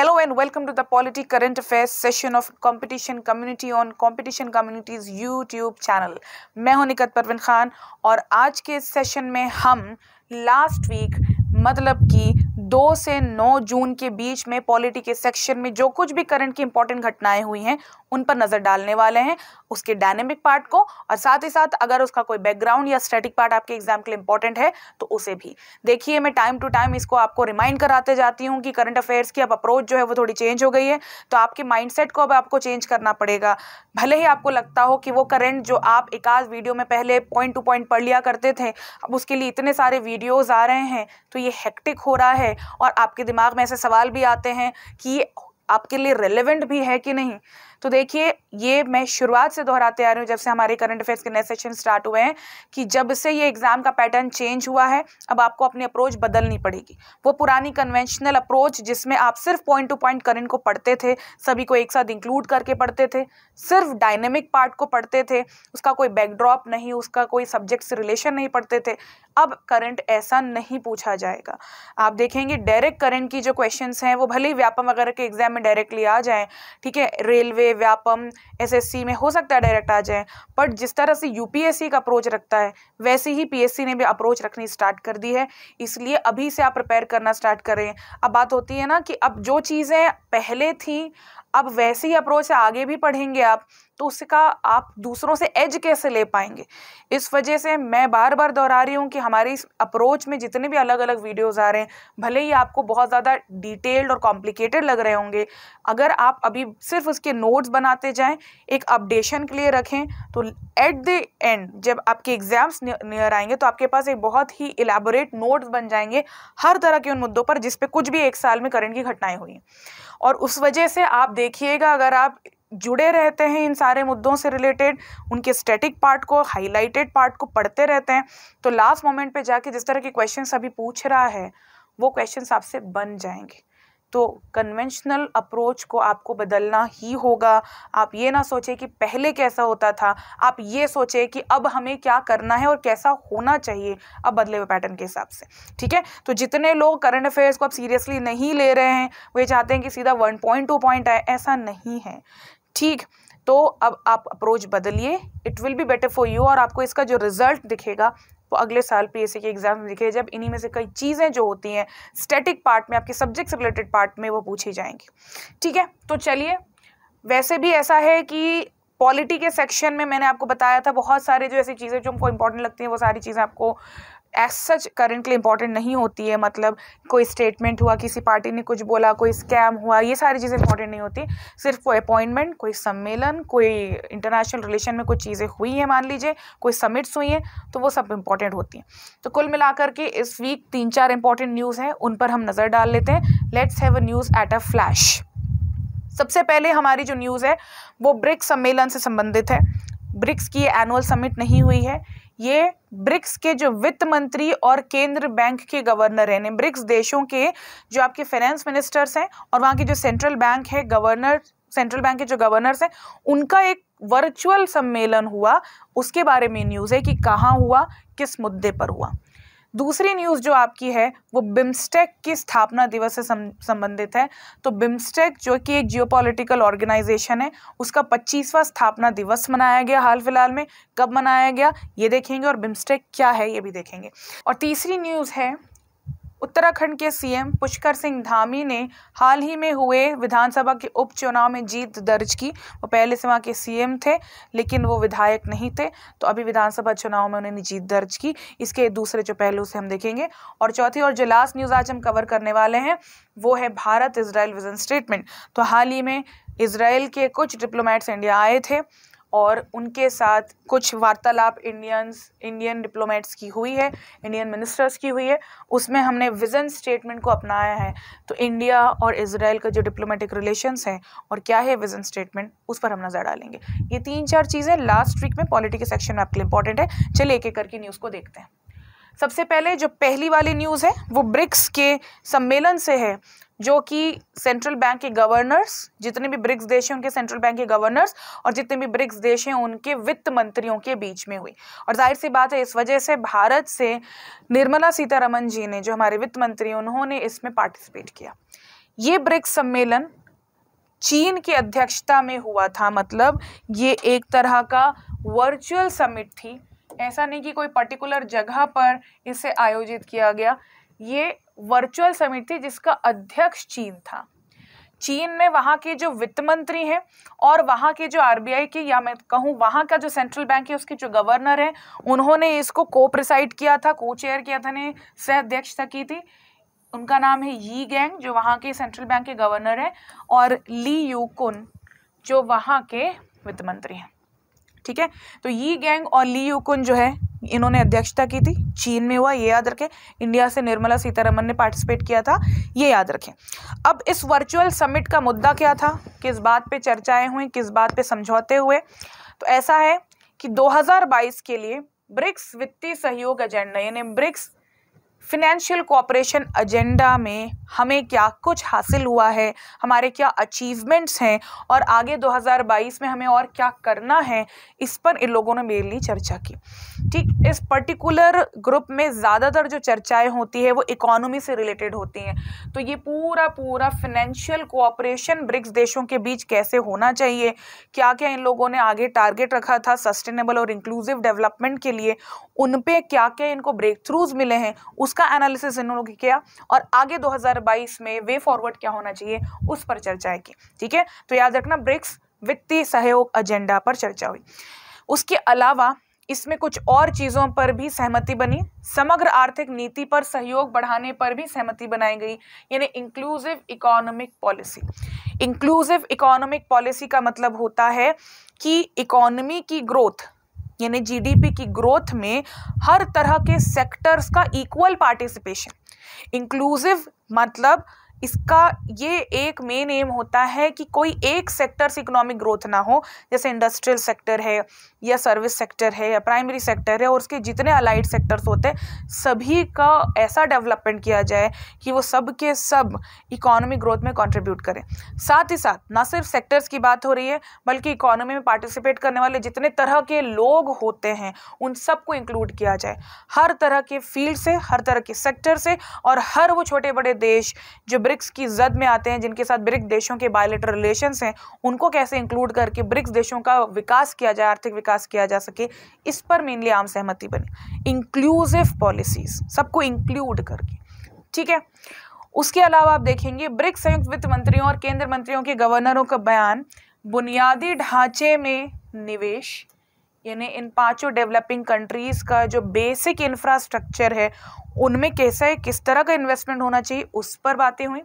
Hello and welcome to the Polity Current Affairs session of Competition Community on Competition Communities YouTube channel. मैं हूं nikat parvin khan और आज के session में हम लास्ट वीक मतलब कि दो से नौ जून के बीच में पॉलिटी के सेक्शन में जो कुछ भी करंट की इंपॉर्टेंट घटनाएं हुई हैं उन पर नज़र डालने वाले हैं उसके डायनेमिक पार्ट को और साथ ही साथ अगर उसका कोई बैकग्राउंड या स्टैटिक पार्ट आपके एग्जाम के लिए इंपॉर्टेंट है तो उसे भी देखिए मैं टाइम टू टाइम इसको आपको रिमाइंड कराते जाती हूँ कि करंट अफेयर्स की अब अप्रोच जो है वो थोड़ी चेंज हो गई है तो आपके माइंड को अब आपको चेंज करना पड़ेगा भले ही आपको लगता हो कि वो करंट जो आप एक आध वीडियो में पहले पॉइंट टू पॉइंट पढ़ लिया करते थे अब उसके लिए इतने सारे वीडियोज़ आ रहे हैं तो ये हेक्टिक हो रहा है है और आपके दिमाग में ऐसे सवाल भी आते हैं कि आपके लिए रेलेवेंट भी है कि नहीं तो देखिए ये मैं शुरुआत से दोहराते आ रही हूँ जब से हमारे करंट अफेयर्स के नए सेशन स्टार्ट हुए हैं कि जब से ये एग्ज़ाम का पैटर्न चेंज हुआ है अब आपको अपनी अप्रोच बदलनी पड़ेगी वो पुरानी कन्वेंशनल अप्रोच जिसमें आप सिर्फ पॉइंट टू पॉइंट करंट को पढ़ते थे सभी को एक साथ इंक्लूड करके पढ़ते थे सिर्फ डायनेमिक पार्ट को पढ़ते थे उसका कोई बैकड्रॉप नहीं उसका कोई सब्जेक्ट से रिलेशन नहीं पढ़ते थे अब करंट ऐसा नहीं पूछा जाएगा आप देखेंगे डायरेक्ट करंट की जो क्वेश्चन हैं वो भले ही व्यापम वगैरह के एग्जाम में डायरेक्टली आ जाएं ठीक है रेलवे व्यापम एसएससी में हो सकता है डायरेक्ट आ जाए बट जिस तरह से यूपीएससी का अप्रोच रखता है वैसे ही पीएससी ने भी अप्रोच रखनी स्टार्ट कर दी है इसलिए अभी से आप प्रिपेयर करना स्टार्ट करें अब बात होती है ना कि अब जो चीज़ें पहले थी अब वैसी अप्रोच आगे भी पढ़ेंगे आप तो उसका आप दूसरों से एज कैसे ले पाएंगे इस वजह से मैं बार बार दोहरा रही हूँ कि हमारी इस अप्रोच में जितने भी अलग अलग वीडियोज़ आ रहे हैं भले ही आपको बहुत ज़्यादा डिटेल्ड और कॉम्प्लिकेटेड लग रहे होंगे अगर आप अभी सिर्फ उसके नोट्स बनाते जाएँ एक अपडेशन के लिए रखें तो एट द एंड जब आपके एग्ज़ाम्स नियर आएंगे तो आपके पास एक बहुत ही इलेबोरेट नोट्स बन जाएंगे हर तरह के उन मुद्दों पर जिसपे कुछ भी एक साल में करंट की घटनाएँ हुई हैं और उस वजह से आप देखिएगा अगर आप जुड़े रहते हैं इन सारे मुद्दों से रिलेटेड उनके स्टैटिक पार्ट को हाईलाइटेड पार्ट को पढ़ते रहते हैं तो लास्ट मोमेंट पे जाके जिस तरह के क्वेश्चन अभी पूछ रहा है वो क्वेश्चन आपसे बन जाएंगे तो कन्वेंशनल अप्रोच को आपको बदलना ही होगा आप ये ना सोचें कि पहले कैसा होता था आप ये सोचें कि अब हमें क्या करना है और कैसा होना चाहिए अब बदले हुए पैटर्न के हिसाब से ठीक है तो जितने लोग करंट अफेयर्स को आप सीरियसली नहीं ले रहे हैं वे चाहते हैं कि सीधा वन पॉइंट टू पॉइंट आए ऐसा नहीं है ठीक तो अब आप अप्रोच बदलिए it will be better for you और आपको इसका जो रिजल्ट दिखेगा वो अगले साल पी सी के एग्जाम में दिखेगा जब इन्हीं में से कई चीज़ें जो होती हैं स्टैटिक पार्ट में आपके सब्जेक्ट से रिलेटेड पार्ट में वो पूछी जाएंगी ठीक है तो चलिए वैसे भी ऐसा है कि पॉलिटी के सेक्शन में मैंने आपको बताया था बहुत सारे जो ऐसी चीज़ें जो हमको इंपॉर्टेंट लगती हैं वो सारी चीज़ें आपको एज सच करेंटली इंपॉर्टेंट नहीं होती है मतलब कोई स्टेटमेंट हुआ किसी पार्टी ने कुछ बोला कोई स्कैम हुआ ये सारी चीज़ें इंपॉर्टेंट नहीं होती सिर्फ कोई अपॉइंटमेंट कोई सम्मेलन कोई इंटरनेशनल रिलेशन में कुछ चीज़ें हुई हैं मान लीजिए कोई समिट्स हुई हैं तो वो सब इंपॉर्टेंट होती हैं तो कुल मिलाकर के इस वीक तीन चार इंपॉर्टेंट न्यूज़ हैं उन पर हम नज़र डाल लेते हैं let's have a news at a flash सबसे पहले हमारी जो न्यूज़ है वो ब्रिक्स सम्मेलन से संबंधित है ब्रिक्स की एनुअल समिट नहीं हुई है ये ब्रिक्स के जो वित्त मंत्री और केंद्र बैंक के गवर्नर हैं ब्रिक्स देशों के जो आपके फाइनेंस मिनिस्टर्स हैं और वहाँ के जो सेंट्रल बैंक है गवर्नर सेंट्रल बैंक के जो गवर्नर्स हैं उनका एक वर्चुअल सम्मेलन हुआ उसके बारे में न्यूज़ है कि कहाँ हुआ किस मुद्दे पर हुआ दूसरी न्यूज़ जो आपकी है वो बिम्स्टेक की स्थापना दिवस से संबंधित है तो बिम्स्टेक जो कि एक जियोपॉलिटिकल ऑर्गेनाइजेशन है उसका पच्चीसवां स्थापना दिवस मनाया गया हाल फिलहाल में कब मनाया गया ये देखेंगे और बिम्स्टेक क्या है ये भी देखेंगे और तीसरी न्यूज़ है उत्तराखंड के सीएम पुष्कर सिंह धामी ने हाल ही में हुए विधानसभा के उपचुनाव में जीत दर्ज की वो पहले से वहाँ के सीएम थे लेकिन वो विधायक नहीं थे तो अभी विधानसभा चुनाव में उन्होंने जीत दर्ज की इसके दूसरे जो पहलू से हम देखेंगे और चौथी और जो लास्ट न्यूज़ आज हम कवर करने वाले हैं वो है भारत इसराइल विजन स्टेटमेंट तो हाल ही में इसराइल के कुछ डिप्लोमेट्स इंडिया आए थे और उनके साथ कुछ वार्तालाप इंडियंस इंडियन डिप्लोमेट्स की हुई है इंडियन मिनिस्टर्स की हुई है उसमें हमने विज़न स्टेटमेंट को अपनाया है तो इंडिया और इसराइल का जो डिप्लोमेटिक रिलेशंस हैं और क्या है विज़न स्टेटमेंट उस पर हम नज़र डालेंगे ये तीन चार चीज़ें लास्ट वीक में पॉलिटिक सेक्शन में आपके लिए इंपॉर्टेंट है चलिए एक एक करके न्यूज़ को देखते हैं सबसे पहले जो पहली वाली न्यूज़ है वो ब्रिक्स के सम्मेलन से है जो कि सेंट्रल बैंक के गवर्नर्स जितने भी ब्रिक्स देश हैं उनके सेंट्रल बैंक के गवर्नर्स और जितने भी ब्रिक्स देश हैं उनके वित्त मंत्रियों के बीच में हुई और जाहिर सी बात है इस वजह से भारत से निर्मला सीतारमन जी ने जो हमारे वित्त मंत्री उन्होंने इसमें पार्टिसिपेट किया ये ब्रिक्स सम्मेलन चीन की अध्यक्षता में हुआ था मतलब ये एक तरह का वर्चुअल समिट थी ऐसा नहीं कि कोई पर्टिकुलर जगह पर इसे आयोजित किया गया ये वर्चुअल समिट थी जिसका अध्यक्ष चीन था चीन में वहाँ के जो वित्त मंत्री हैं और वहाँ के जो आरबीआई के या मैं कहूँ वहाँ का जो सेंट्रल बैंक है उसके जो गवर्नर हैं उन्होंने इसको को प्रिसाइड किया था को चेयर किया था ने सह अध्यक्षता की थी उनका नाम है यी गैंग जो वहाँ के सेंट्रल बैंक के गवर्नर हैं और ली यूकुन जो वहाँ के वित्त मंत्री हैं ठीक है तो यी गैंग और ली यूकुन जो है इन्होंने अध्यक्षता की थी चीन में हुआ ये याद रखें इंडिया से निर्मला सीतारमन ने पार्टिसिपेट किया था ये याद रखें अब इस वर्चुअल समिट का मुद्दा क्या था किस बात पे चर्चाएं हुई किस बात पे समझौते हुए तो ऐसा है कि 2022 के लिए ब्रिक्स वित्तीय सहयोग एजेंडा यानी ब्रिक्स फिनेंशियल कोऑपरेशन एजेंडा में हमें क्या कुछ हासिल हुआ है हमारे क्या अचीवमेंट्स हैं और आगे 2022 में हमें और क्या करना है इस पर इन लोगों ने मेरे लिए चर्चा की ठीक इस पर्टिकुलर ग्रुप में ज़्यादातर जो चर्चाएं होती है वो इकोनॉमी से रिलेटेड होती हैं तो ये पूरा पूरा फिनेंशियल कोऑपरेशन ब्रिक्स देशों के बीच कैसे होना चाहिए क्या क्या इन लोगों ने आगे टारगेट रखा था सस्टेनेबल और इंक्लूसिव डेवलपमेंट के लिए उन पर क्या क्या इनको ब्रेक थ्रूज मिले हैं उसका एनालिसिस इन लोगों ने किया और आगे 2022 में वे फॉरवर्ड क्या होना चाहिए उस पर चर्चाएं की ठीक है तो याद रखना ब्रिक्स वित्तीय सहयोग एजेंडा पर चर्चा हुई उसके अलावा इसमें कुछ और चीज़ों पर भी सहमति बनी समग्र आर्थिक नीति पर सहयोग बढ़ाने पर भी सहमति बनाई गई यानी inclusive economic policy inclusive economic policy का मतलब होता है कि इकोनॉमी की ग्रोथ यानी जीडीपी की ग्रोथ में हर तरह के सेक्टर्स का इक्वल पार्टिसिपेशन इंक्लूसिव मतलब इसका ये एक मेन एम होता है कि कोई एक सेक्टर से इकोनॉमिक ग्रोथ ना हो जैसे इंडस्ट्रियल सेक्टर है या सर्विस सेक्टर है या प्राइमरी सेक्टर है और उसके जितने अलाइड सेक्टर्स होते हैं सभी का ऐसा डेवलपमेंट किया जाए कि वो सब के सब इकोनॉमिक ग्रोथ में कंट्रीब्यूट करें साथ ही साथ ना सिर्फ सेक्टर्स की बात हो रही है बल्कि इकोनॉमी में पार्टिसिपेट करने वाले जितने तरह के लोग होते हैं उन सबको इंक्लूड किया जाए हर तरह के फील्ड से हर तरह के सेक्टर से और हर वो छोटे बड़े देश जो ब्रिक्स की जद में आते हैं जिनके साथ ब्रिक्स देशों के बायोलेटर रिलेशन हैं उनको कैसे इंक्लूड करके ब्रिक्स देशों का विकास किया जाए आर्थिक विकास किया जा सके इस पर मेनली आम सहमति बनी इंक्लूसिव पॉलिसीज सबको इंक्लूड करके ठीक है उसके अलावा आप देखेंगे ब्रिक्स संयुक्त वित्त मंत्रियों और केंद्र मंत्रियों के गवर्नरों का बयान बुनियादी ढांचे में निवेश यानी इन पांचों डेवलपिंग कंट्रीज़ का जो बेसिक इंफ्रास्ट्रक्चर है उनमें कैसा है किस तरह का इन्वेस्टमेंट होना चाहिए उस पर बातें हुई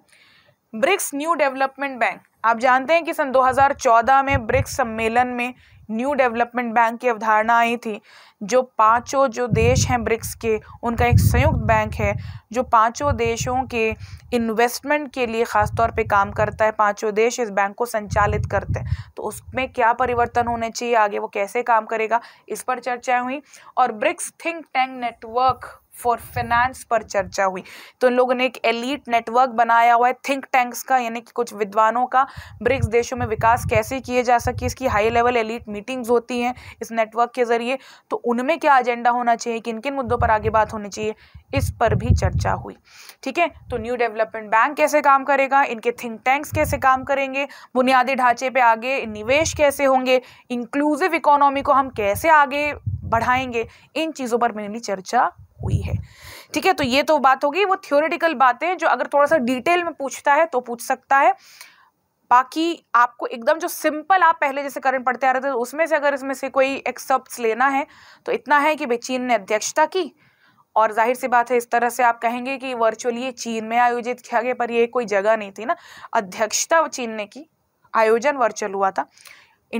ब्रिक्स न्यू डेवलपमेंट बैंक आप जानते हैं कि सन 2014 में ब्रिक्स सम्मेलन में न्यू डेवलपमेंट बैंक की अवधारणा आई थी जो पांचों जो देश हैं ब्रिक्स के उनका एक संयुक्त बैंक है जो पांचों देशों के इन्वेस्टमेंट के लिए ख़ासतौर पे काम करता है पांचों देश इस बैंक को संचालित करते हैं तो उसमें क्या परिवर्तन होने चाहिए आगे वो कैसे काम करेगा इस पर चर्चाएँ हुई और BRICS think tank network for finance पर चर्चा हुई तो इन लोगों ने एक एलिट नेटवर्क बनाया हुआ है थिंक टैंक्स का यानी कि कुछ विद्वानों का ब्रिक्स देशों में विकास कैसे किए जा सके इसकी हाई लेवल एलिट मीटिंग्स होती हैं इस नेटवर्क के जरिए तो उनमें क्या एजेंडा होना चाहिए किन किन मुद्दों पर आगे बात होनी चाहिए इस पर भी चर्चा हुई ठीक है तो न्यू डेवलपमेंट बैंक कैसे काम करेगा इनके थिंक टैंक्स कैसे काम करेंगे बुनियादी ढांचे पर आगे निवेश कैसे होंगे इंक्लूसिव इकोनॉमी को हम कैसे आगे बढ़ाएंगे इन चीज़ों पर मेनली चर्चा हुई है ठीक है तो ये तो बात होगी वो थियोरेटिकल बातें जो अगर थोड़ा सा डिटेल में पूछता है तो पूछ सकता है बाकी आपको एकदम जो सिंपल आप पहले जैसे करंट पढ़ते आ रहे थे तो उसमें से अगर इसमें से कोई एक्सेप्ट लेना है तो इतना है कि भाई चीन ने अध्यक्षता की और जाहिर सी बात है इस तरह से आप कहेंगे कि वर्चुअली चीन में आयोजित किया गया पर ये कोई जगह नहीं थी ना अध्यक्षता चीन ने की आयोजन वर्चुअल हुआ था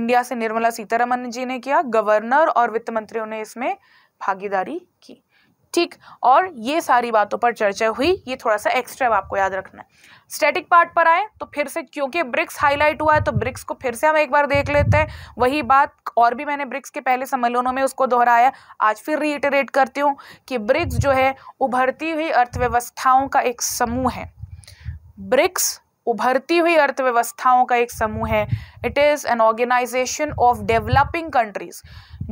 इंडिया से निर्मला सीतारमन जी ने किया गवर्नर और वित्त मंत्रियों ने इसमें भागीदारी ठीक और ये सारी बातों पर चर्चा हुई ये थोड़ा सा एक्स्ट्रा आपको याद रखना है स्टैटिक पार्ट पर आए तो फिर से क्योंकि ब्रिक्स हाईलाइट हुआ है तो ब्रिक्स को फिर से हम एक बार देख लेते हैं वही बात और भी मैंने ब्रिक्स के पहले सम्मेलनों में उसको दोहराया आज फिर रिइटरेट करती हूँ कि ब्रिक्स जो है उभरती हुई अर्थव्यवस्थाओं का एक समूह है ब्रिक्स उभरती हुई अर्थव्यवस्थाओं का एक समूह है it is an organization of developing countries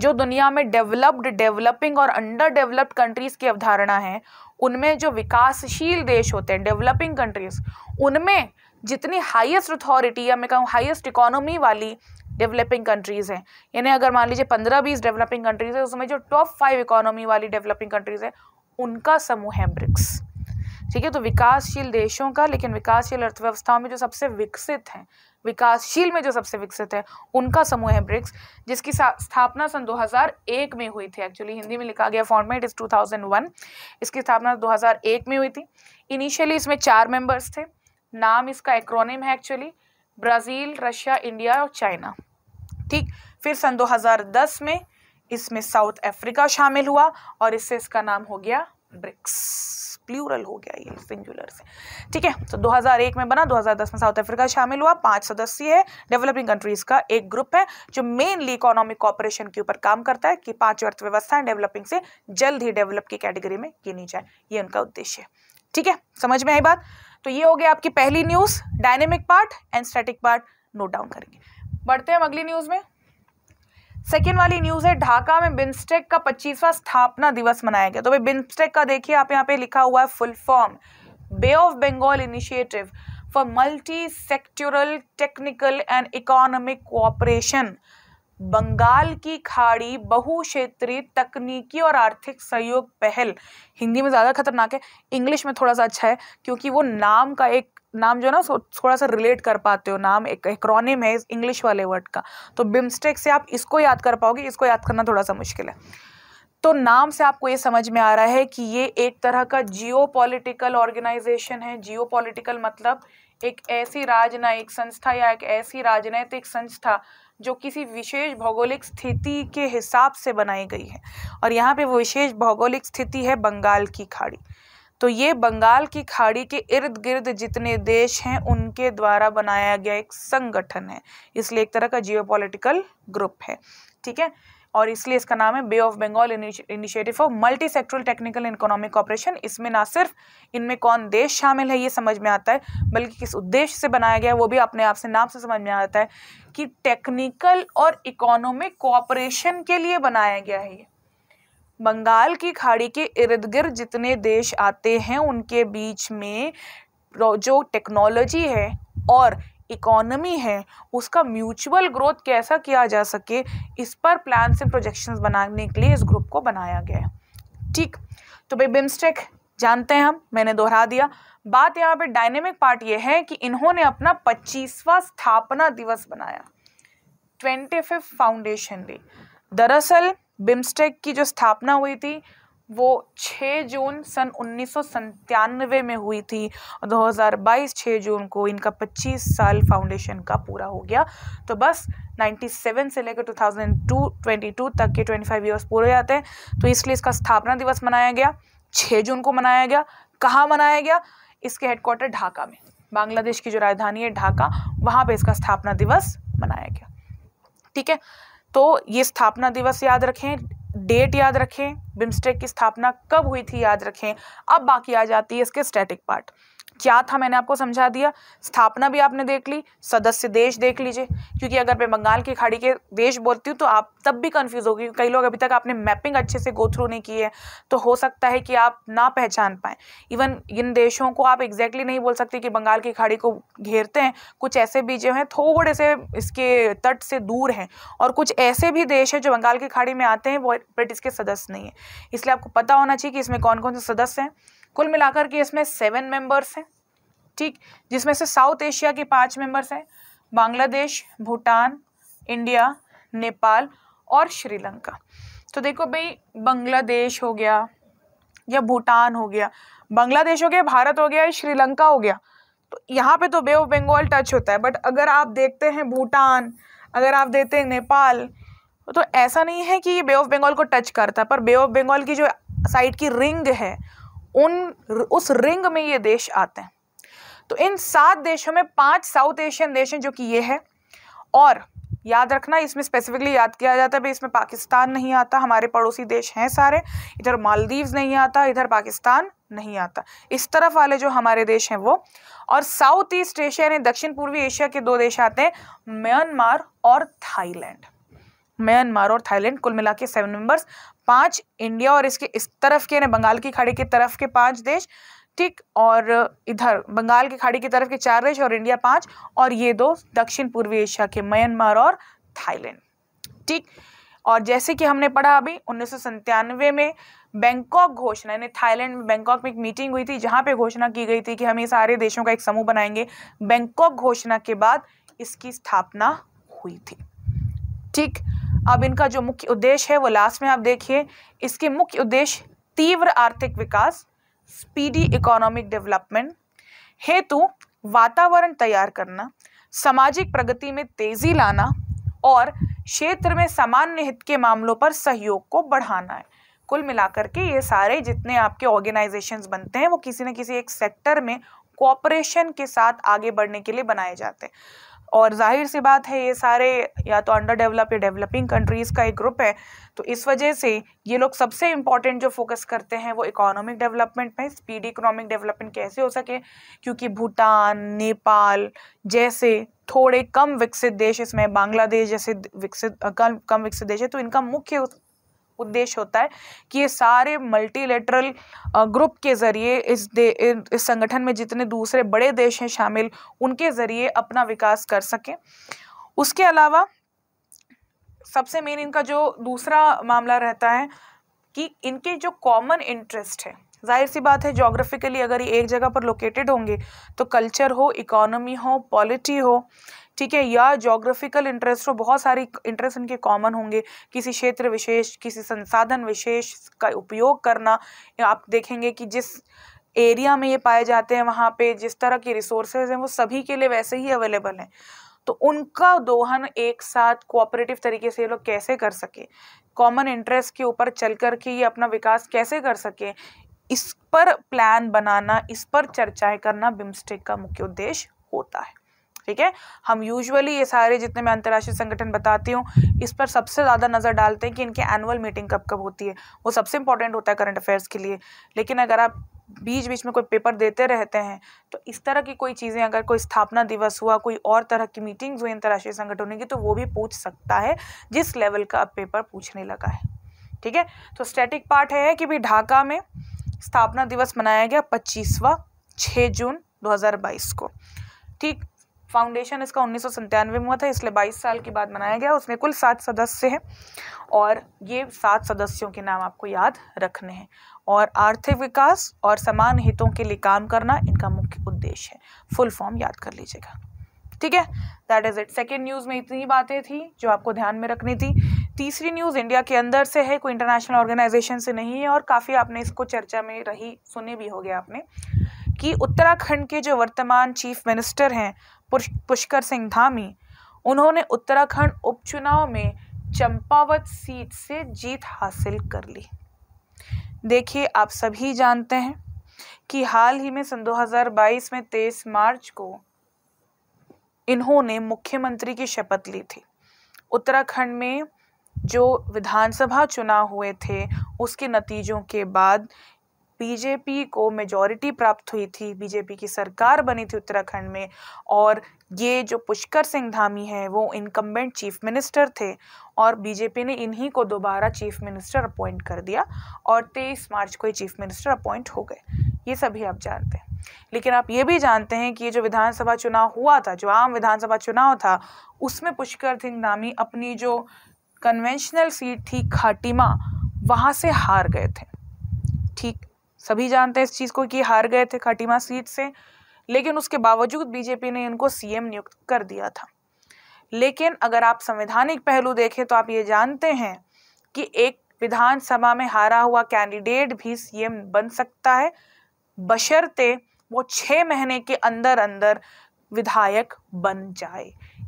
जो दुनिया में डेवलप्ड डेवलपिंग और अंडर डेवलप्ड कंट्रीज़ की अवधारणा है उनमें जो विकासशील देश होते हैं डेवलपिंग कंट्रीज़ उनमें जितनी हाईएस्ट अथॉरिटी या मैं कहूँ हाईएस्ट इकोनॉमी वाली डेवलपिंग कंट्रीज़ हैं यानी अगर मान लीजिए पंद्रह बीस डेवलपिंग कंट्रीज़ है उसमें जो टॉप फाइव इकोनॉमी वाली डेवलपिंग कंट्रीज़ है उनका समूह है ब्रिक्स ठीक है तो विकासशील देशों का लेकिन विकासशील अर्थव्यवस्थाओं में जो सबसे विकसित हैं विकासशील में जो सबसे विकसित है उनका समूह है ब्रिक्स जिसकी स्थापना सन 2001 में हुई थी एक्चुअली हिंदी में लिखा गया फॉर्मेट इज 2001 इसकी स्थापना 2001 में हुई थी इनिशियली इसमें चार मेंबर्स थे नाम इसका एक्रोनिम है एक्चुअली ब्राज़ील रशिया इंडिया और चाइना ठीक फिर सन 2010 में इसमें साउथ अफ्रीका शामिल हुआ और इससे इसका नाम हो गया ब्रिक्स प्लूरल हो गया ये सिंगुलर से ठीक है तो 2001 में बना 2010 में साउथ अफ्रीका शामिल हुआ पांच सदस्य है डेवलपिंग कंट्रीज का एक ग्रुप है जो मेनली इकोनॉमिक कॉपरेशन के ऊपर काम करता है कि पांच अर्थव्यवस्थाएं डेवलपिंग से जल्द ही डेवलप की कैटेगरी में गिनी जाए ये उनका उद्देश्य है ठीक है समझ में आई बात तो ये हो गया आपकी पहली news dynamic part and static part note down करेंगे बढ़ते हैं अगली न्यूज में सेकेंड वाली न्यूज़ है ढाका में बिम्स्टेक का पच्चीसवा स्थापना दिवस मनाया गया तो भाई बिम्स्टेक का देखिए आप यहाँ पे लिखा हुआ है full form bay of Bengal initiative for multi sectoral technical and economic cooperation Bengal की खाड़ी बहु क्षेत्रीय तकनीकी और आर्थिक सहयोग पहल हिंदी में ज़्यादा खतरनाक है इंग्लिश में थोड़ा सा अच्छा है क्योंकि वो नाम का एक नाम जो है ना थोड़ा सा रिलेट कर पाते हो नाम एक एक्रोनिम है इंग्लिश वाले वर्ड का तो बिम्स्टेक से आप इसको याद कर पाओगे इसको याद करना थोड़ा सा मुश्किल है तो नाम से आपको ये समझ में आ रहा है कि ये एक तरह का जियो पोलिटिकल ऑर्गेनाइजेशन है जियो पोलिटिकल मतलब एक ऐसी राजनयिक संस्था या एक ऐसी राजनैतिक संस्था जो किसी विशेष भौगोलिक स्थिति के हिसाब से बनाई गई है और यहाँ पे वो विशेष भौगोलिक स्थिति है बंगाल की खाड़ी तो ये बंगाल की खाड़ी के इर्द गिर्द जितने देश हैं उनके द्वारा बनाया गया एक संगठन है इसलिए एक तरह का जियो ग्रुप है ठीक है और इसलिए इसका नाम है bay of Bengal initiative for multi sectoral technical and economic operation इसमें ना सिर्फ इनमें कौन देश शामिल है ये समझ में आता है बल्कि किस उद्देश्य से बनाया गया है वो भी अपने आप से नाम से समझ में आता है कि टेक्निकल और इकोनॉमिक कोऑपरेशन के लिए बनाया गया है ये बंगाल की खाड़ी के इर्द गिर्द जितने देश आते हैं उनके बीच में जो टेक्नोलॉजी है और इकोनॉमी है उसका म्यूचुअल ग्रोथ कैसा किया जा सके इस पर प्लान्स एंड प्रोजेक्शंस बनाने के लिए इस ग्रुप को बनाया गया है ठीक तो भाई बिम्स्टेक जानते हैं हम मैंने दोहरा दिया बात यहाँ पे डायनेमिक पार्ट ये है कि इन्होंने अपना पच्चीसवा स्थापना दिवस बनाया ट्वेंटी फिफ्थ फाउंडेशन डे दरअसल बिम्स्टेक की जो स्थापना हुई थी वो 6 जून सन उन्नीस में हुई थी और 2022 6 जून को इनका 25 साल फाउंडेशन का पूरा हो गया तो बस 97 से लेकर 2002 22 तक के 25 ईयर्स पूरे जाते हैं तो इसलिए इसका स्थापना दिवस मनाया गया 6 जून को मनाया गया कहाँ मनाया गया इसके हेडक्वार्टर ढाका में बांग्लादेश की जो राजधानी है ढाका वहाँ पर इसका स्थापना दिवस मनाया गया ठीक है तो ये स्थापना दिवस याद रखें डेट याद रखें बिम्स्टेक की स्थापना कब हुई थी याद रखें अब बाकी आ जाती है इसके स्टैटिक पार्ट क्या था मैंने आपको समझा दिया स्थापना भी आपने देख ली सदस्य देश देख लीजिए क्योंकि अगर मैं बंगाल की खाड़ी के देश बोलती हूँ तो आप तब भी कन्फ्यूज़ होगी कई लोग अभी तक आपने मैपिंग अच्छे से गो थ्रू नहीं की है तो हो सकता है कि आप ना पहचान पाए इवन इन देशों को आप एग्जैक्टली exactly नहीं बोल सकते कि बंगाल की खाड़ी को घेरते हैं कुछ ऐसे भी जो हैं थोड़े से इसके तट से दूर हैं और कुछ ऐसे भी देश हैं जो बंगाल की खाड़ी में आते हैं वो बट इसके सदस्य नहीं है इसलिए आपको पता होना चाहिए कि इसमें कौन कौन से सदस्य हैं कुल मिलाकर के इसमें सेवन मेंबर्स हैं ठीक जिसमें से साउथ एशिया के पांच मेंबर्स हैं बांग्लादेश भूटान इंडिया नेपाल और श्रीलंका तो देखो भाई बांग्लादेश हो गया या भूटान हो गया बांग्लादेश हो गया भारत हो गया श्रीलंका हो गया तो यहाँ पे तो बे ऑफ बंगाल टच होता है बट अगर आप देखते हैं भूटान अगर आप देखते हैं नेपाल तो ऐसा नहीं है कि ये बे ऑफ बंगाल को टच करता है पर बे ऑफ बंगाल की जो साइड की रिंग है उन उस रिंग में ये देश आते हैं तो इन सात देशों में पांच साउथ एशियन देश हैं जो कि ये है और याद रखना इसमें स्पेसिफिकली याद किया जाता है भाई इसमें पाकिस्तान नहीं आता हमारे पड़ोसी देश हैं सारे इधर मालदीव्स नहीं आता इधर पाकिस्तान नहीं आता इस तरफ वाले जो हमारे देश हैं वो और साउथ ईस्ट एशिया यानी दक्षिण पूर्वी एशिया के दो देश आते हैं म्यांमार और थाईलैंड म्यांमार और थाईलैंड कुल मिला के सेवन मेंबर्स पांच इंडिया और इसके इस तरफ के बंगाल की खाड़ी की तरफ के पांच देश ठीक और इधर बंगाल की खाड़ी की तरफ के चार देश और इंडिया पांच और ये दो दक्षिण पूर्वी एशिया के म्यांमार और थाईलैंड ठीक और जैसे कि हमने पढ़ा अभी उन्नीस में बैंकॉक घोषणा यानी थाईलैंड में बैंकॉक में एक मीटिंग हुई थी जहाँ पे घोषणा की गई थी कि हम ये सारे देशों का एक समूह बनाएंगे बैंकॉक घोषणा के बाद इसकी स्थापना हुई थी ठीक अब इनका जो मुख्य उद्देश्य है वो लास्ट में आप देखिए इसके मुख्य उद्देश्य तीव्र आर्थिक विकास स्पीडी इकोनॉमिक डेवलपमेंट हेतु वातावरण तैयार करना सामाजिक प्रगति में तेजी लाना और क्षेत्र में सामान्य हित के मामलों पर सहयोग को बढ़ाना है कुल मिलाकर के ये सारे जितने आपके ऑर्गेनाइजेशंस बनते हैं वो किसी न किसी एक सेक्टर में कॉपरेशन के साथ आगे बढ़ने के लिए बनाए जाते हैं और जाहिर सी बात है ये सारे या तो अंडर डेवलप या डेवलपिंग कंट्रीज़ का एक ग्रुप है तो इस वजह से ये लोग सबसे इम्पॉर्टेंट जो फोकस करते हैं वो इकोनॉमिक डेवलपमेंट में स्पीड इकोनॉमिक डेवलपमेंट कैसे हो सके क्योंकि भूटान नेपाल जैसे थोड़े कम विकसित देश इसमें बांग्लादेश जैसे विकसित कम कम विकसित देश है तो इनका मुख्य उद्देश्य होता है कि ये सारे मल्टीलेटरल ग्रुप के ज़रिए इस दे इस संगठन में जितने दूसरे बड़े देश हैं शामिल उनके ज़रिए अपना विकास कर सकें उसके अलावा सबसे मेन इनका जो दूसरा मामला रहता है कि इनके जो कॉमन इंटरेस्ट है जाहिर सी बात है जोग्राफिकली अगर ये एक जगह पर लोकेटेड होंगे तो कल्चर हो इकोनॉमी हो पॉलिटी हो ठीक है या जोग्राफिकल इंटरेस्ट हो बहुत सारी इंटरेस्ट इनके कॉमन होंगे किसी क्षेत्र विशेष किसी संसाधन विशेष का उपयोग करना आप देखेंगे कि जिस एरिया में ये पाए जाते हैं वहाँ पे जिस तरह के रिसोर्सेज हैं वो सभी के लिए वैसे ही अवेलेबल हैं तो उनका दोहन एक साथ कोऑपरेटिव तरीके से ये लोग कैसे कर सके कॉमन इंटरेस्ट के ऊपर चल कर के ये अपना विकास कैसे कर सके इस पर प्लान बनाना इस पर चर्चाएं करना बिम्स्टेक का मुख्य उद्देश्य होता है ठीक है हम यूजुअली ये सारे जितने मैं अंतर्राष्ट्रीय संगठन बताती हूँ इस पर सबसे ज़्यादा नज़र डालते हैं कि इनकी एनुअल मीटिंग कब कब होती है वो सबसे इंपॉर्टेंट होता है करंट अफेयर्स के लिए लेकिन अगर आप बीच बीच में कोई पेपर देते रहते हैं तो इस तरह की कोई चीज़ें अगर कोई स्थापना दिवस हुआ कोई और तरह की मीटिंग्स हुई अंतर्राष्ट्रीय संगठनों की तो वो भी पूछ सकता है जिस लेवल का अब पेपर पूछने लगा है ठीक है तो स्टैटिक पार्ट है कि भाई ढाका में स्थापना दिवस मनाया गया पच्चीसवा छः जून 2022 को ठीक फाउंडेशन इसका उन्नीस में हुआ था इसलिए 22 साल के बाद मनाया गया उसमें कुल सात सदस्य हैं और ये सात सदस्यों के नाम आपको याद रखने हैं और आर्थिक विकास और समान हितों के लिए काम करना इनका मुख्य उद्देश्य है फुल फॉर्म याद कर लीजिएगा ठीक है that is it second news में इतनी बातें थी जो आपको ध्यान में रखनी थी तीसरी न्यूज़ इंडिया के अंदर से है कोई इंटरनेशनल ऑर्गेनाइजेशन से नहीं है और काफ़ी आपने इसको चर्चा में रही सुने भी हो गया आपने कि उत्तराखंड के जो वर्तमान चीफ मिनिस्टर हैं पुष्कर सिंह धामी उन्होंने उत्तराखंड उपचुनाव में चंपावत सीट से जीत हासिल कर ली देखिए आप सभी जानते हैं कि हाल ही में सन 2022 में 23 मार्च को इन्होंने मुख्यमंत्री की शपथ ली थी उत्तराखंड में जो विधानसभा चुनाव हुए थे उसके नतीजों के बाद बीजेपी को मेजॉरिटी प्राप्त हुई थी बीजेपी की सरकार बनी थी उत्तराखंड में और ये जो पुष्कर सिंह धामी है वो इनकम्बेंट चीफ मिनिस्टर थे और बीजेपी ने इन्हीं को दोबारा चीफ मिनिस्टर अपॉइंट कर दिया और तेईस मार्च को ये चीफ मिनिस्टर अपॉइंट हो गए ये सभी आप जानते हैं लेकिन आप ये भी जानते हैं कि ये जो विधानसभा चुनाव हुआ था जो आम विधानसभा चुनाव था उसमें पुष्कर सिंह धामी अपनी जो कन्वेंशनल सीट थी खाटिमा वहाँ से हार गए थे सभी जानते हैं इस चीज़ को कि हार गए थे खटीमा सीट से लेकिन उसके बावजूद बीजेपी ने इनको सीएम नियुक्त कर दिया था लेकिन अगर आप संवैधानिक पहलू देखें तो आप ये जानते हैं कि एक विधानसभा में हारा हुआ कैंडिडेट भी सीएम बन सकता है बशर्ते वो छः महीने के अंदर अंदर विधायक बन जाए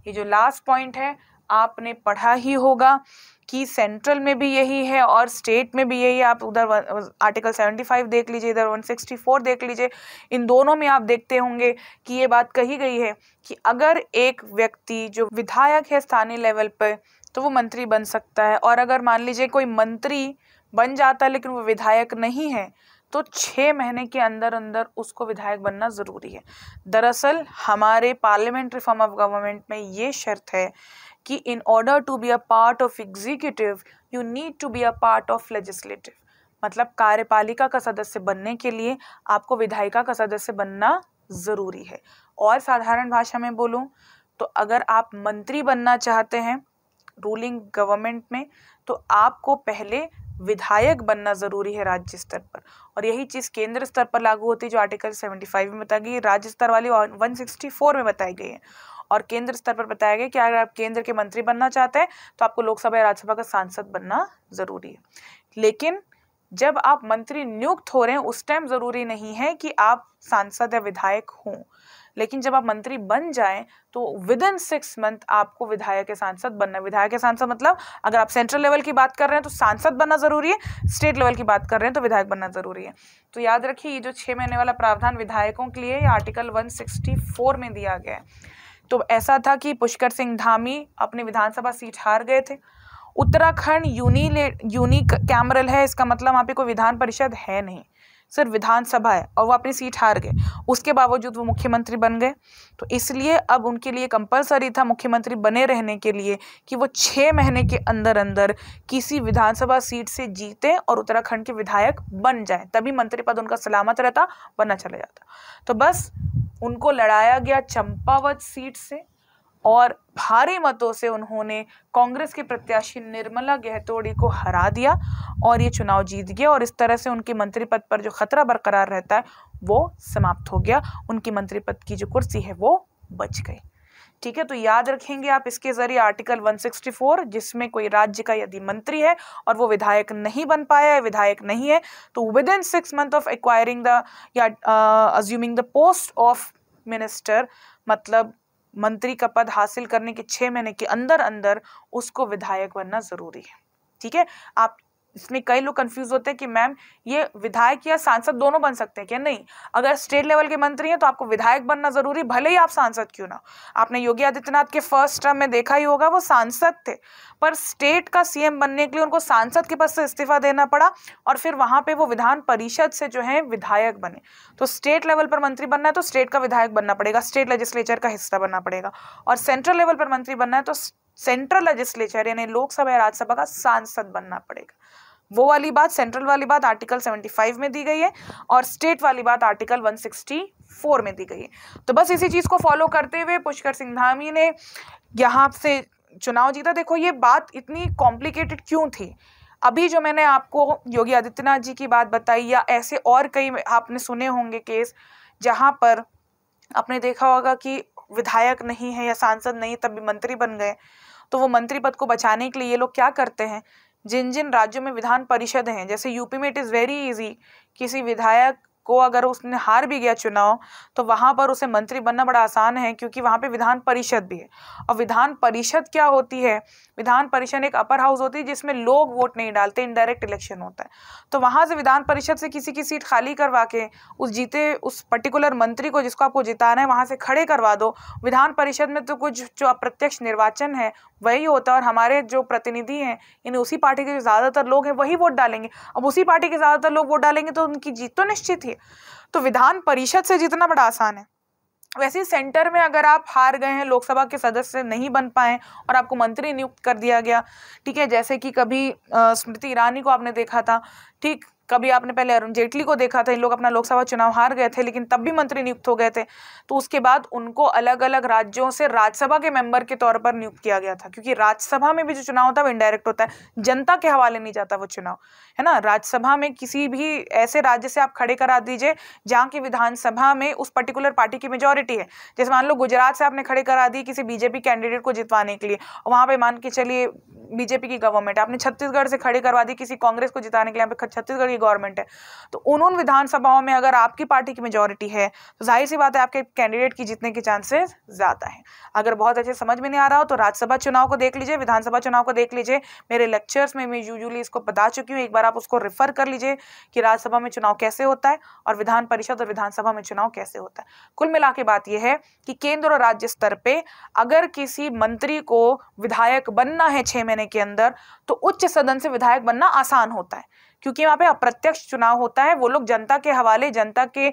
ये जो लास्ट पॉइंट है आपने पढ़ा ही होगा कि सेंट्रल में भी यही है और स्टेट में भी यही है आप उधर आर्टिकल 75 देख लीजिए इधर 164 देख लीजिए इन दोनों में आप देखते होंगे कि ये बात कही गई है कि अगर एक व्यक्ति जो विधायक है स्थानीय लेवल पर तो वो मंत्री बन सकता है और अगर मान लीजिए कोई मंत्री बन जाता है लेकिन वो विधायक नहीं है तो छः महीने के अंदर अंदर उसको विधायक बनना ज़रूरी है दरअसल हमारे पार्लियामेंट्री फॉर्म ऑफ गवर्नमेंट में ये शर्त है कि in order to be a part of executive you need to be a part of legislative मतलब कार्यपालिका का सदस्य बनने के लिए आपको विधायिका का सदस्य बनना ज़रूरी है और साधारण भाषा में बोलूँ तो अगर आप मंत्री बनना चाहते हैं रूलिंग गवर्नमेंट में तो आपको पहले विधायक बनना ज़रूरी है राज्य स्तर पर और यही चीज़ केंद्र स्तर पर लागू होती है जो आर्टिकल 75 में बताई गई राज्य स्तर वाली 164 में बताई गई है और केंद्र स्तर पर बताया गया कि अगर आप केंद्र के मंत्री बनना चाहते हैं तो आपको लोकसभा या राज्यसभा का सांसद बनना ज़रूरी है लेकिन जब आप मंत्री नियुक्त हो रहे हैं उस टाइम ज़रूरी नहीं है कि आप सांसद या विधायक हों लेकिन जब आप मंत्री बन जाएं तो विद इन सिक्स मंथ आपको विधायक या सांसद बनना विधायक या सांसद मतलब अगर आप सेंट्रल लेवल की बात कर रहे हैं तो सांसद बनना जरूरी है स्टेट लेवल की बात कर रहे हैं तो विधायक बनना जरूरी है तो याद रखिए ये जो छः महीने वाला प्रावधान विधायकों के लिए आर्टिकल 164 में दिया गया है तो ऐसा था कि पुष्कर सिंह धामी अपने विधानसभा सीट हार गए थे उत्तराखंड यूनी यूनिक कैमरल है इसका मतलब वहाँ पे कोई विधान परिषद है नहीं सिर्फ विधानसभा है और वो अपनी सीट हार गए उसके बावजूद वो मुख्यमंत्री बन गए तो इसलिए अब उनके लिए कंपलसरी था मुख्यमंत्री बने रहने के लिए कि वो छः महीने के अंदर अंदर किसी विधानसभा सीट से जीते और उत्तराखंड के विधायक बन जाए तभी मंत्री पद उनका सलामत रहता वरना चले जाता तो बस उनको लड़ाया गया चंपावत सीट से और भारी मतों से उन्होंने कांग्रेस के प्रत्याशी निर्मला गहतोड़ी को हरा दिया और ये चुनाव जीत गया और इस तरह से उनके मंत्री पद पर जो खतरा बरकरार रहता है वो समाप्त हो गया उनकी मंत्री पद की जो कुर्सी है वो बच गई ठीक है तो याद रखेंगे आप इसके जरिए आर्टिकल 164 जिसमें कोई राज्य का यदि मंत्री है और वो विधायक नहीं बन पाया है विधायक नहीं है तो within six month of acquiring the या assuming the post of minister मतलब मंत्री का पद हासिल करने के छह महीने के अंदर अंदर उसको विधायक बनना ज़रूरी है ठीक है आप इसलिए कई लोग कंफ्यूज होते हैं कि मैम ये विधायक या सांसद दोनों बन सकते हैं क्या नहीं अगर स्टेट लेवल के मंत्री हैं तो आपको विधायक बनना जरूरी भले ही आप सांसद क्यों ना आपने योगी आदित्यनाथ के फर्स्ट टर्म में देखा ही होगा वो सांसद थे पर स्टेट का सीएम बनने के लिए उनको सांसद के पास से इस्तीफा देना पड़ा और फिर वहां पर वो विधान परिषद से जो है विधायक बने तो स्टेट लेवल पर मंत्री बनना है तो स्टेट का विधायक बनना पड़ेगा स्टेट लेजिस्लेचर का हिस्सा बनना पड़ेगा और सेंट्रल लेवल पर मंत्री बनना है तो सेंट्रल लेजिस्लेचर यानी लोकसभा या राज्यसभा का सांसद बनना पड़ेगा वो वाली बात सेंट्रल वाली बात आर्टिकल 75 में दी गई है और स्टेट वाली बात आर्टिकल 164 में दी गई है तो बस इसी चीज़ को फॉलो करते हुए पुष्कर सिंह धामी ने यहाँ से चुनाव जीता देखो ये बात इतनी कॉम्प्लिकेटेड क्यों थी अभी जो मैंने आपको योगी आदित्यनाथ जी की बात बताई या ऐसे और कई आपने सुने होंगे केस जहाँ पर आपने देखा होगा कि विधायक नहीं है या सांसद नहीं भी मंत्री बन गए तो वो मंत्री पद को बचाने के लिए ये लोग क्या करते हैं जिन जिन राज्यों में विधान परिषद हैं जैसे यूपी में इट इज़ वेरी इजी किसी विधायक को अगर उसने हार भी गया चुनाव तो वहाँ पर उसे मंत्री बनना बड़ा आसान है क्योंकि वहाँ पे विधान परिषद भी है और विधान परिषद क्या होती है विधान परिषद एक अपर हाउस होती है जिसमें लोग वोट नहीं डालते इनडायरेक्ट इलेक्शन होता है तो वहाँ से विधान परिषद से किसी की सीट खाली करवा के उस जीते उस पर्टिकुलर मंत्री को जिसको आपको जिताना है वहाँ से खड़े करवा दो विधान परिषद में तो कुछ जो अप्रत्यक्ष निर्वाचन है वही होता है और हमारे जो प्रतिनिधि हैं यानी उसी पार्टी के जो ज़्यादातर लोग हैं वही वोट डालेंगे अब उसी पार्टी के ज़्यादातर लोग वोट डालेंगे तो उनकी जीत तो निश्चित ही लिए तो विधान परिषद से जीतना बड़ा आसान है वैसे ही सेंटर में अगर आप हार गए हैं लोकसभा के सदस्य नहीं बन पाए और आपको मंत्री नियुक्त कर दिया गया ठीक है जैसे कि कभी स्मृति ईरानी को आपने देखा था ठीक कभी आपने पहले अरुण जेटली को देखा था इन लोग अपना लोकसभा चुनाव हार गए थे लेकिन तब भी मंत्री नियुक्त हो गए थे तो उसके बाद उनको अलग अलग राज्यों से राज्यसभा के मेंबर के तौर पर नियुक्त किया गया था क्योंकि राज्यसभा में भी जो चुनाव होता है वो इनडायरेक्ट होता है जनता के हवाले नहीं जाता वो चुनाव है ना राज्यसभा में किसी भी ऐसे राज्य से आप खड़े करा दीजिए जहाँ की विधानसभा में उस पर्टिकुलर पार्टी की मेजोरिटी है जैसे मान लो गुजरात से आपने खड़े करा दी किसी बीजेपी कैंडिडेट को जितवाने के लिए वहाँ पर मान के चलिए बीजेपी की गवर्नमेंट आपने छत्तीसगढ़ से खड़े करवा दी किसी कांग्रेस को जिताने के लिए आप छत्तीसगढ़ हुई गवर्नमेंट है तो उन उन विधानसभाओं में अगर आपकी पार्टी की मेजोरिटी है तो जाहिर सी बात है आपके कैंडिडेट की जीतने के चांसेस ज़्यादा है अगर बहुत अच्छे समझ में नहीं आ रहा हो तो राज्यसभा चुनाव को देख लीजिए विधानसभा चुनाव को देख लीजिए मेरे लेक्चर्स में मैं यूजली इसको बता चुकी हूँ एक बार आप उसको रिफर कर लीजिए कि राज्यसभा में चुनाव कैसे होता है और विधान परिषद और विधानसभा में चुनाव कैसे होता है कुल मिला बात यह है कि केंद्र और राज्य स्तर पर अगर किसी मंत्री को विधायक बनना है छह महीने के अंदर तो उच्च सदन से विधायक बनना आसान होता है क्योंकि वहाँ पे अप्रत्यक्ष चुनाव होता है वो लोग जनता के हवाले जनता के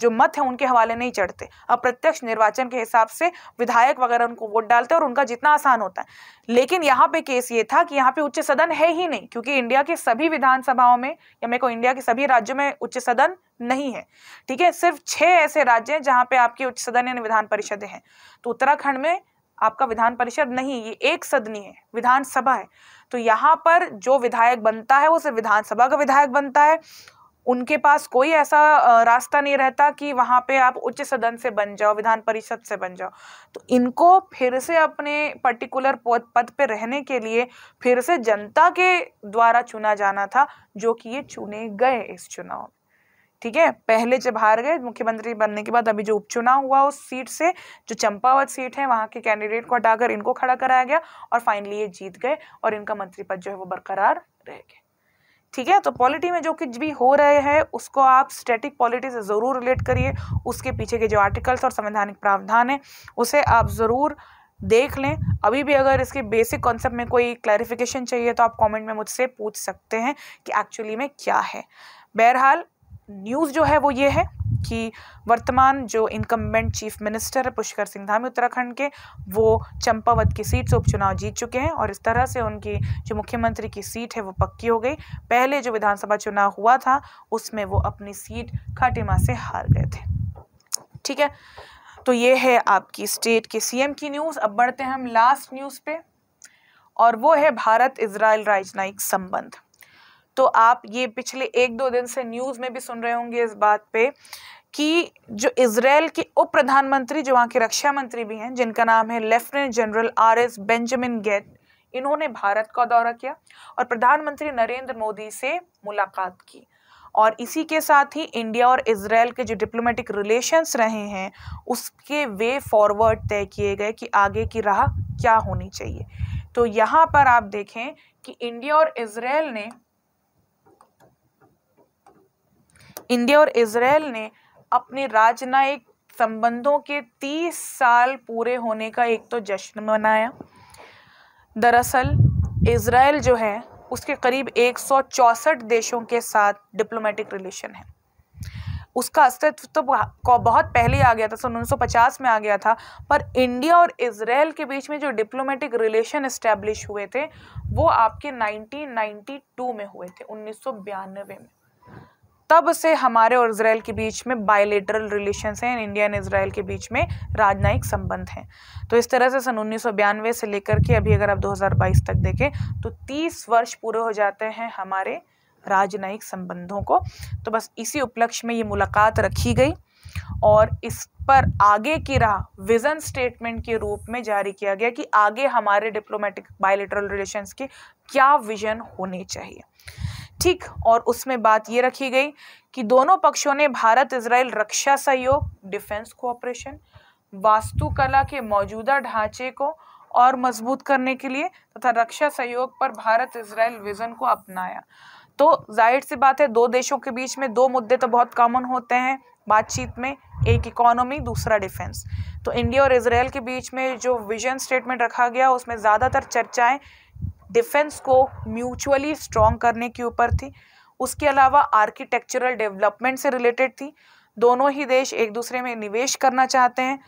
जो मत है उनके हवाले नहीं चढ़ते अप्रत्यक्ष निर्वाचन के हिसाब से विधायक वगैरह उनको वोट डालते हैं और उनका जितना आसान होता है लेकिन यहाँ पे केस ये था कि यहाँ पे उच्च सदन है ही नहीं क्योंकि इंडिया के सभी विधानसभाओं में या मेरे को इंडिया के सभी राज्यों में उच्च सदन नहीं है ठीक है सिर्फ छः ऐसे राज्य हैं जहाँ पे आपके उच्च सदन यानी विधान परिषद हैं तो उत्तराखंड में आपका विधान परिषद नहीं ये एक सदनी है विधानसभा है तो यहाँ पर जो विधायक बनता है वो सिर्फ विधानसभा का विधायक बनता है उनके पास कोई ऐसा रास्ता नहीं रहता कि वहाँ पे आप उच्च सदन से बन जाओ विधान परिषद से बन जाओ तो इनको फिर से अपने पर्टिकुलर पद पद पे रहने के लिए फिर से जनता के द्वारा चुना जाना था जो कि ये चुने गए इस चुनाव में ठीक है पहले जब हार गए मुख्यमंत्री बनने के बाद अभी जो उपचुनाव हुआ उस सीट से जो चंपावत सीट है वहाँ के कैंडिडेट को हटाकर इनको खड़ा कराया गया और फाइनली ये जीत गए और इनका मंत्री पद जो है वो बरकरार रह गया ठीक है तो पॉलिटी में जो कुछ भी हो रहे हैं उसको आप स्टैटिक पॉलिटी से ज़रूर रिलेट करिए उसके पीछे के जो आर्टिकल्स और संवैधानिक प्रावधान है उसे आप ज़रूर देख लें अभी भी अगर इसके बेसिक कॉन्सेप्ट में कोई क्लैरिफिकेशन चाहिए तो आप कमेंट में मुझसे पूछ सकते हैं कि एक्चुअली में क्या है बहरहाल न्यूज़ जो है वो ये है कि वर्तमान जो इनकम्बेंट चीफ मिनिस्टर है पुष्कर सिंह धामी उत्तराखंड के वो चंपावत की सीट से उपचुनाव जीत चुके हैं और इस तरह से उनकी जो मुख्यमंत्री की सीट है वो पक्की हो गई पहले जो विधानसभा चुनाव हुआ था उसमें वो अपनी सीट खाटिमा से हार गए थे ठीक है तो ये है आपकी स्टेट के सीएम की न्यूज़ अब बढ़ते हैं हम लास्ट न्यूज़ पे और वो है भारत इसराइल राजनयिक संबंध तो आप ये पिछले एक दो दिन से न्यूज़ में भी सुन रहे होंगे इस बात पे कि जो इसराइल के उप प्रधानमंत्री जो वहाँ के रक्षा मंत्री भी हैं जिनका नाम है lieutenant general R S Benjamin Gantz इन्होंने भारत का दौरा किया और प्रधानमंत्री नरेंद्र मोदी से मुलाकात की और इसी के साथ ही इंडिया और इसराइल के जो डिप्लोमेटिक रिलेशंस रहे हैं उसके वे फॉरवर्ड तय किए गए कि आगे की राह क्या होनी चाहिए तो यहाँ पर आप देखें कि इंडिया और इसराइल ने इंडिया और इसराइल ने अपने राजनयिक संबंधों के तीस साल पूरे होने का एक तो जश्न मनाया दरअसल इसराइल जो है उसके करीब एक देशों के साथ डिप्लोमेटिक रिलेशन है उसका अस्तित्व तो बहुत पहले आ गया था सन पचास में आ गया था पर इंडिया और इसराइल के बीच में जो डिप्लोमेटिक रिलेशन इस्टेब्लिश हुए थे वो आपके 1992 में हुए थे उन्नीस में तब से हमारे और इसराइल के बीच में बायोलेटरल रिलेशन हैं इंडिया एंड इसराइल के बीच में राजनयिक संबंध हैं तो इस तरह से सन उन्नीस से लेकर के अभी अगर आप 2022 तक देखें तो 30 वर्ष पूरे हो जाते हैं हमारे राजनयिक संबंधों को तो बस इसी उपलक्ष्य में ये मुलाकात रखी गई और इस पर आगे की राह विजन स्टेटमेंट के रूप में जारी किया गया कि आगे हमारे डिप्लोमेटिक बायोलिटरल रिलेशंस की क्या विजन होने चाहिए ठीक और उसमें बात ये रखी गई कि दोनों पक्षों ने भारत इसराइल रक्षा सहयोग डिफेंस कोऑपरेशन वास्तुकला के मौजूदा ढांचे को और मजबूत करने के लिए तथा रक्षा सहयोग पर भारत इसराइल विजन को अपनाया तो जाहिर सी बात है दो देशों के बीच में दो मुद्दे तो बहुत कॉमन होते हैं बातचीत में एक इकोनॉमी दूसरा डिफेंस तो इंडिया और इसराइल के बीच में जो विजन स्टेटमेंट रखा गया उसमें ज़्यादातर चर्चाएं डिफेंस को म्यूचुअली स्ट्रॉन्ग करने के ऊपर थी उसके अलावा आर्किटेक्चरल डेवलपमेंट से रिलेटेड थी दोनों ही देश एक दूसरे में निवेश करना चाहते हैं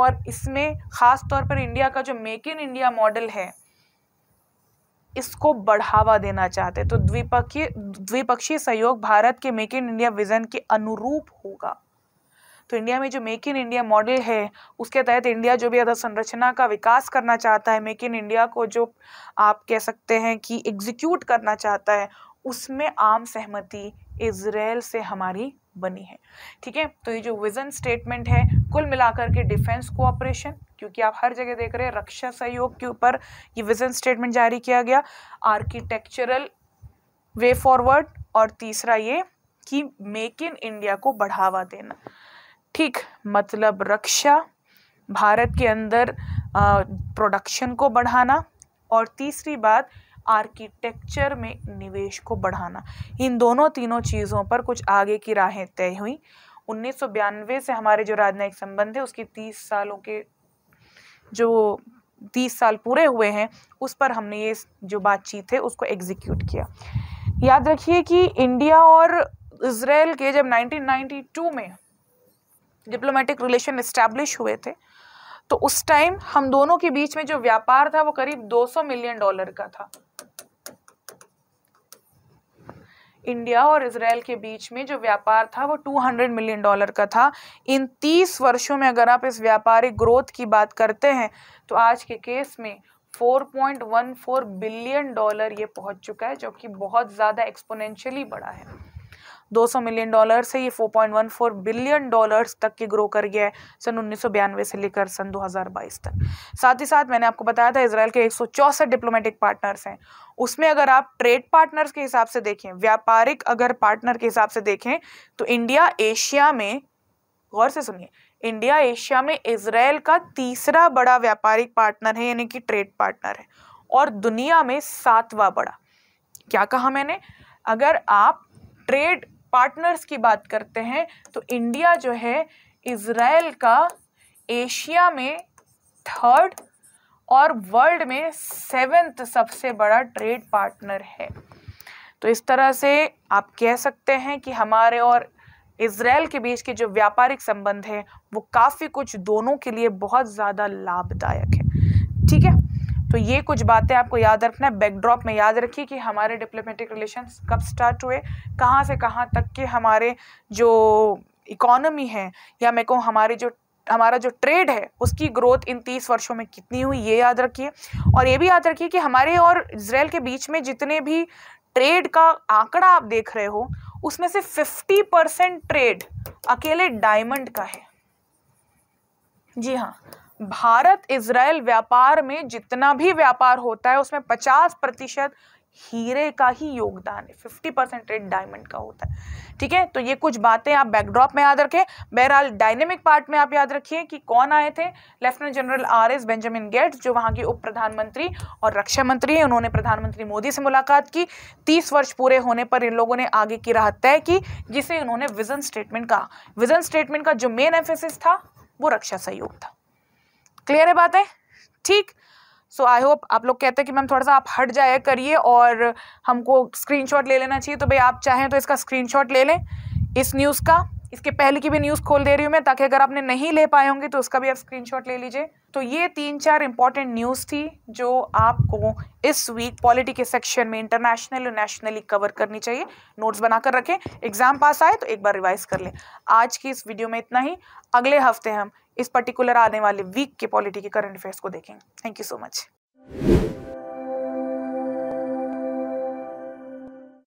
और इसमें ख़ास तौर पर इंडिया का जो मेक इन इंडिया मॉडल है इसको बढ़ावा देना चाहते तो द्विपक्षीय द्विपक्षीय सहयोग भारत के मेक इन इंडिया विजन के अनुरूप होगा तो इंडिया में जो मेक इन इंडिया मॉडल है उसके तहत इंडिया जो भी संरचना का विकास करना चाहता है मेक इन इंडिया को जो आप कह सकते हैं कि एग्जीक्यूट करना चाहता है उसमें आम सहमति इसराइल से हमारी बनी है ठीक है तो ये जो विजन स्टेटमेंट है कुल मिलाकर के डिफेंस कोऑपरेशन क्योंकि आप हर जगह देख रहे हैं रक्षा सहयोग के ऊपर ये विजन स्टेटमेंट जारी किया गया आर्किटेक्चरल वे फॉरवर्ड और तीसरा ये कि मेक इन इंडिया को बढ़ावा देना ठीक मतलब रक्षा भारत के अंदर प्रोडक्शन को बढ़ाना और तीसरी बात आर्किटेक्चर में निवेश को बढ़ाना इन दोनों तीनों चीज़ों पर कुछ आगे की राहें तय हुई उन्नीस से हमारे जो राजनयिक संबंध है उसकी तीस सालों के जो तीस साल पूरे हुए हैं उस पर हमने ये जो बातचीत है उसको एग्जीक्यूट किया याद रखिए कि इंडिया और इसराइल के जब 1992 में डिप्लोमेटिक रिलेशन इस्टेब्लिश हुए थे तो उस टाइम हम दोनों के बीच में जो व्यापार था वो करीब 200 मिलियन डॉलर का था इंडिया और इसराइल के बीच में जो व्यापार था वो 200 मिलियन डॉलर का था इन 30 वर्षों में अगर आप इस व्यापारिक ग्रोथ की बात करते हैं तो आज के केस में 4.14 बिलियन डॉलर ये पहुंच चुका है जो कि बहुत ज़्यादा एक्सपोनेंशियली बड़ा है 200 मिलियन डॉलर से ये 4.14 बिलियन डॉलर्स तक की ग्रो कर गया है सन उन्नीस से लेकर सन 2022 तक साथ ही साथ मैंने आपको बताया था इसराइल के एक डिप्लोमेटिक पार्टनर्स हैं उसमें अगर आप ट्रेड पार्टनर्स के हिसाब से देखें व्यापारिक अगर पार्टनर के हिसाब से देखें तो इंडिया एशिया में गौर से सुनिए इंडिया एशिया में इसराइल का तीसरा बड़ा व्यापारिक पार्टनर है यानी कि ट्रेड पार्टनर है और दुनिया में सातवां बड़ा क्या कहा मैंने अगर आप ट्रेड पार्टनर्स की बात करते हैं तो इंडिया जो है इसराइल का एशिया में थर्ड और वर्ल्ड में सेवेंथ सबसे बड़ा ट्रेड पार्टनर है तो इस तरह से आप कह सकते हैं कि हमारे और इसराइल के बीच के जो व्यापारिक संबंध है वो काफ़ी कुछ दोनों के लिए बहुत ज़्यादा लाभदायक है ठीक है तो ये कुछ बातें आपको याद रखना है बैकड्रॉप में याद रखिए कि हमारे डिप्लोमेटिक रिलेशन कब स्टार्ट हुए कहाँ से कहाँ तक के हमारे जो इकोनॉमी है या मैं कहूँ हमारे जो हमारा जो ट्रेड है उसकी ग्रोथ इन तीस वर्षों में कितनी हुई ये याद रखिए और ये भी याद रखिए कि हमारे और इसराइल के बीच में जितने भी ट्रेड का आंकड़ा आप देख रहे हो उसमें से फिफ्टी परसेंट ट्रेड अकेले डायमंड का है जी हाँ भारत इसराइल व्यापार में जितना भी व्यापार होता है उसमें पचास प्रतिशत हीरे का ही योगदान है फिफ्टी परसेंट रेट डायमंड का होता है ठीक है तो ये कुछ बातें आप बैकड्रॉप में याद रखें बहरहाल डायनेमिक पार्ट में आप याद रखिए कि कौन आए थे lieutenant general R S Benjamin Gates जो वहाँ के उप प्रधानमंत्री और रक्षा मंत्री हैं उन्होंने प्रधानमंत्री मोदी से मुलाकात की तीस वर्ष पूरे होने पर इन लोगों ने आगे की राह तय की जिसे उन्होंने विजन स्टेटमेंट कहा विजन स्टेटमेंट का जो मेन एम्फेसिस था वो रक्षा सहयोग था क्लियर है बातें ठीक सो आई होप आप लोग कहते हैं कि मैम थोड़ा सा आप हट जाया करिए और हमको स्क्रीनशॉट ले लेना चाहिए तो भाई आप चाहें तो इसका स्क्रीनशॉट ले लें इस न्यूज़ का इसके पहले की भी न्यूज़ खोल दे रही हूँ मैं ताकि अगर आपने नहीं ले पाए होंगे तो उसका भी आप स्क्रीनशॉट ले लीजिए तो ये तीन चार इंपॉर्टेंट न्यूज़ थी जो आपको इस वीक पॉलिटी के सेक्शन में इंटरनेशनल और नेशनली कवर करनी चाहिए नोट्स बनाकर रखें एग्जाम पास आए तो एक बार रिवाइज कर लें आज की इस वीडियो में इतना ही अगले हफ्ते हम इस पर्टिकुलर आने वाले वीक के पॉलिटी के करंट अफेयर्स को देखें थैंक यू सो मच